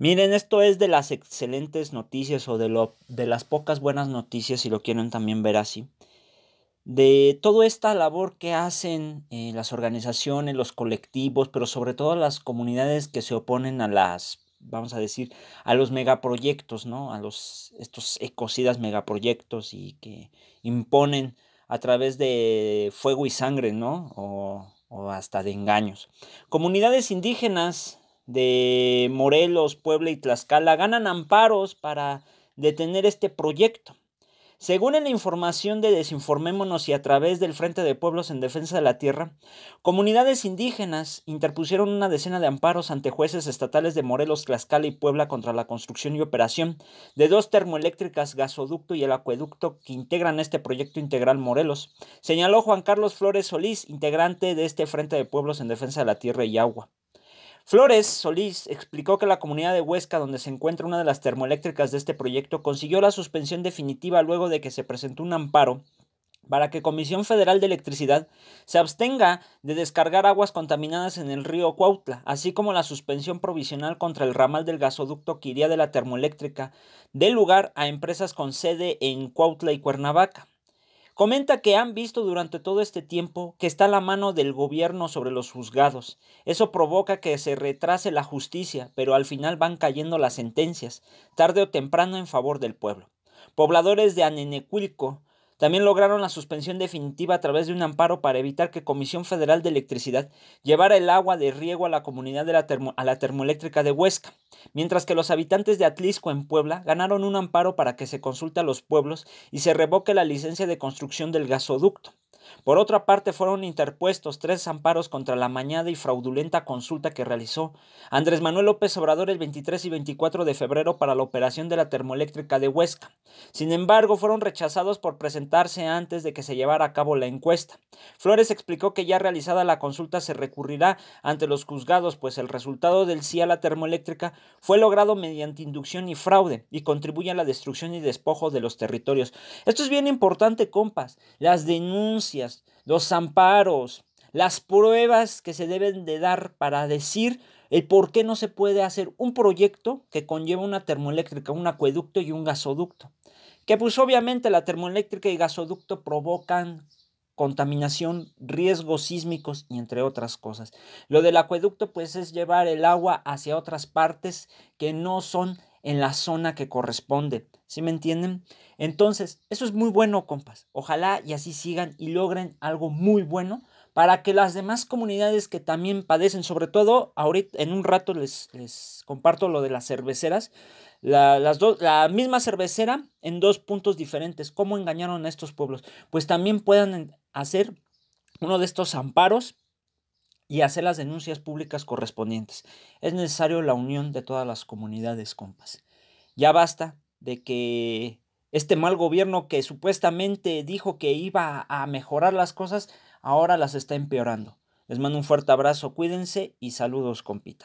Miren, esto es de las excelentes noticias o de, de las pocas buenas noticias, si lo quieren también ver así, de toda esta labor que hacen eh, las organizaciones, los colectivos, pero sobre todo las comunidades que se oponen a las, vamos a decir, a los megaproyectos, ¿no? A los, estos ecocidas megaproyectos y que imponen a través de fuego y sangre, ¿no? O, o hasta de engaños. Comunidades indígenas de Morelos, Puebla y Tlaxcala ganan amparos para detener este proyecto. Según en la información de Desinformémonos y a través del Frente de Pueblos en Defensa de la Tierra, comunidades indígenas interpusieron una decena de amparos ante jueces estatales de Morelos, Tlaxcala y Puebla contra la construcción y operación de dos termoeléctricas, gasoducto y el acueducto que integran este proyecto integral Morelos, señaló Juan Carlos Flores Solís, integrante de este Frente de Pueblos en Defensa de la Tierra y Agua. Flores Solís explicó que la comunidad de Huesca, donde se encuentra una de las termoeléctricas de este proyecto, consiguió la suspensión definitiva luego de que se presentó un amparo para que Comisión Federal de Electricidad se abstenga de descargar aguas contaminadas en el río Cuautla, así como la suspensión provisional contra el ramal del gasoducto que iría de la termoeléctrica del lugar a empresas con sede en Cuautla y Cuernavaca. Comenta que han visto durante todo este tiempo que está la mano del gobierno sobre los juzgados. Eso provoca que se retrase la justicia, pero al final van cayendo las sentencias, tarde o temprano en favor del pueblo. Pobladores de Anenecuilco también lograron la suspensión definitiva a través de un amparo para evitar que Comisión Federal de Electricidad llevara el agua de riego a la comunidad de la, termo, a la termoeléctrica de Huesca, mientras que los habitantes de Atlisco en Puebla ganaron un amparo para que se consulte a los pueblos y se revoque la licencia de construcción del gasoducto. Por otra parte, fueron interpuestos tres amparos contra la mañada y fraudulenta consulta que realizó Andrés Manuel López Obrador el 23 y 24 de febrero para la operación de la termoeléctrica de Huesca. Sin embargo, fueron rechazados por presentarse antes de que se llevara a cabo la encuesta. Flores explicó que ya realizada la consulta se recurrirá ante los juzgados, pues el resultado del sí a la termoeléctrica fue logrado mediante inducción y fraude y contribuye a la destrucción y despojo de los territorios. Esto es bien importante, compas. Las denuncias los amparos, las pruebas que se deben de dar para decir el por qué no se puede hacer un proyecto que conlleva una termoeléctrica, un acueducto y un gasoducto. Que pues obviamente la termoeléctrica y gasoducto provocan contaminación, riesgos sísmicos y entre otras cosas. Lo del acueducto pues es llevar el agua hacia otras partes que no son en la zona que corresponde. ¿Sí me entienden? Entonces, eso es muy bueno, compas. Ojalá y así sigan y logren algo muy bueno para que las demás comunidades que también padecen, sobre todo ahorita en un rato les, les comparto lo de las cerveceras, la, las la misma cervecera en dos puntos diferentes, cómo engañaron a estos pueblos, pues también puedan hacer uno de estos amparos y hacer las denuncias públicas correspondientes. Es necesario la unión de todas las comunidades, compas. Ya basta de que este mal gobierno que supuestamente dijo que iba a mejorar las cosas, ahora las está empeorando. Les mando un fuerte abrazo, cuídense y saludos, compita.